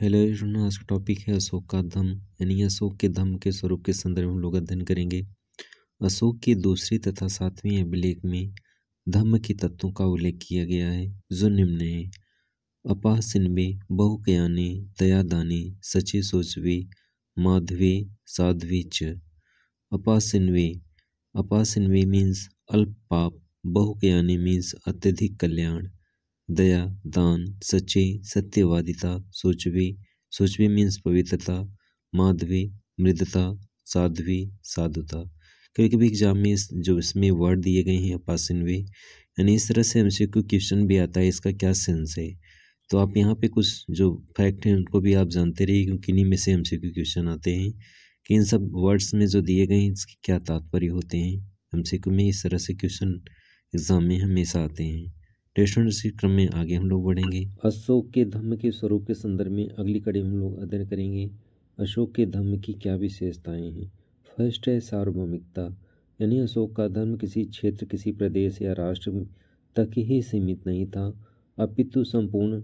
hello student आज का topic है अशोक का धम यानी अशोक के धम के स्वरूप के संदर्भ में लोग अध्ययन करेंगे अशोक के दूसरी तथा सातवीं अभिलेख में धम्म के तत्वों का उल्लेख किया गया है जो निम्न है अपासिनबे बहुकयाने दयादानी सचे सोचवे माधवे साध्वे च अपासिनवे अपासिनवे मीन्स अल्प पाप बहुकयाने मीन्स अत्यधिक कल्याण दया दान सच्ची सत्यवादिता सोचवी सोचवी मीन्स पवित्रता माधवी मृदता साध्वी साधुता कभी कभी एग्जाम में इस जो इसमें वर्ड दिए गए हैं पासन यानी इस तरह से हमसे कोई क्वेश्चन भी आता है इसका क्या सेंस है तो आप यहाँ पे कुछ जो फैक्ट हैं उनको भी आप जानते रहिए क्योंकि इन्हीं में से हमसे कोई क्वेश्चन आते हैं कि इन सब वर्ड्स में जो दिए गए हैं इसके क्या तात्पर्य होते हैं हमसे में इस तरह से क्वेश्चन एग्ज़ाम में हमेशा आते हैं रेस्टोरेंट इसी क्रम में आगे हम लोग बढ़ेंगे अशोक के धम्म के स्वरूप के संदर्भ में अगली कड़ी हम लोग अध्ययन करेंगे अशोक के धम्म की क्या विशेषताएं हैं फर्स्ट है सार्वभौमिकता यानी अशोक का धर्म किसी क्षेत्र किसी प्रदेश या राष्ट्र तक ही सीमित नहीं था अपितु संपूर्ण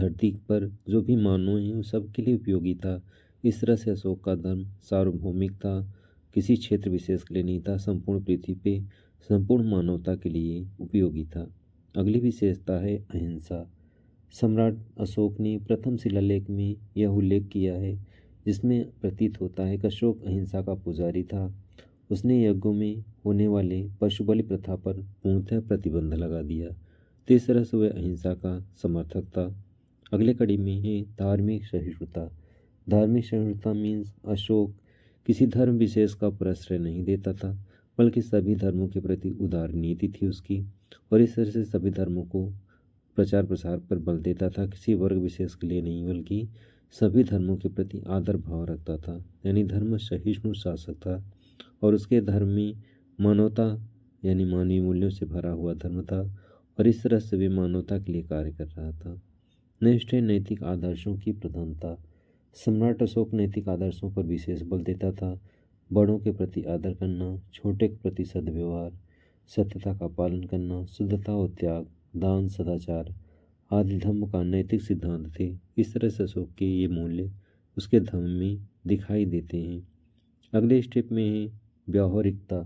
धरती पर जो भी मानव हैं उन सबके लिए उपयोगी था इस तरह से अशोक का धर्म सार्वभौमिक था किसी क्षेत्र विशेष के लिए नहीं था संपूर्ण पृथ्वी पे संपूर्ण मानवता के लिए उपयोगी था अगली विशेषता है अहिंसा सम्राट अशोक ने प्रथम शिलालेख में यह उल्लेख किया है जिसमें प्रतीत होता है अशोक अहिंसा का पुजारी था उसने यज्ञों में होने वाले पशु बलि प्रथा पर पूर्णतः प्रतिबंध लगा दिया तीस तरह से वह अहिंसा का समर्थक था अगले कड़ी में है धार्मिक सहिष्णुता धार्मिक सहिष्णुता मीन्स अशोक किसी धर्म विशेष का प्रश्रय नहीं देता था बल्कि सभी धर्मों के प्रति उदार नीति थी उसकी और इस तरह से सभी धर्मों को प्रचार प्रसार पर बल देता था किसी वर्ग विशेष के लिए नहीं बल्कि सभी धर्मों के प्रति आदर भाव रखता था यानी धर्म सहिष्णु शासक था और उसके धर्म में मानवता यानी मानवीय मूल्यों से भरा हुआ धर्म था और इस तरह से वे मानवता के लिए कार्य कर रहा था निष्ठे नैतिक आदर्शों की प्रधानता सम्राट अशोक नैतिक आदर्शों पर विशेष बल देता था बड़ों के प्रति आदर करना छोटे के प्रति सद्व्यवहार सत्यता का पालन करना शुद्धता और त्याग दान सदाचार आदि धर्म का नैतिक सिद्धांत थे इस तरह से अशोक के ये मूल्य उसके धर्म में दिखाई देते हैं अगले स्टेप में है व्यवहारिकता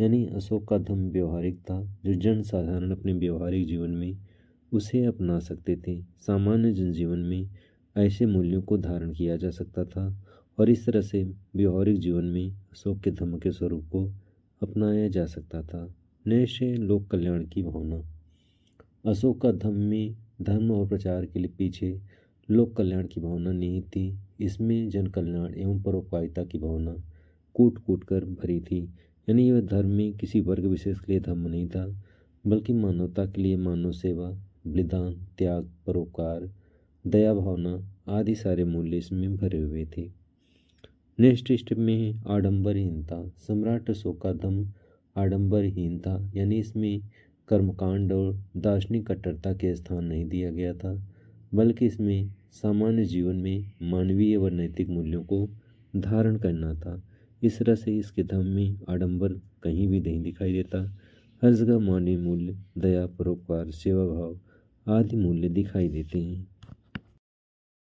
यानी अशोक का धर्म व्यवहारिक था जो जन साधारण अपने व्यवहारिक जीवन में उसे अपना सकते थे सामान्य जनजीवन में ऐसे मूल्यों को धारण किया जा सकता था और इस तरह से व्यवहारिक जीवन में अशोक के धर्म के स्वरूप को अपनाया जा सकता था नैश लोक कल्याण की भावना अशोक का धर्म में धर्म और प्रचार के लिए पीछे लोक कल्याण की भावना नहीं थी इसमें जन कल्याण एवं परोपकारिता की भावना कूट कूट कर भरी थी यानी यह धर्म में किसी वर्ग विशेष के लिए धर्म नहीं था बल्कि मानवता के लिए मानव सेवा बलिदान त्याग परोपकार दया भावना आदि सारे मूल्य इसमें भरे हुए थे नेक्स्ट स्टेप में है आडम्बरहीनता सम्राट अशोका दम आडम्बरहीनता यानी इसमें कर्मकांड और दार्शनिक कट्टरता के स्थान नहीं दिया गया था बल्कि इसमें सामान्य जीवन में मानवीय व नैतिक मूल्यों को धारण करना था इस तरह से इसके धम में आडंबर कहीं भी नहीं दिखाई देता हर जगह मानवीय मूल्य दया परोपकार सेवा भाव आदि मूल्य दिखाई देते हैं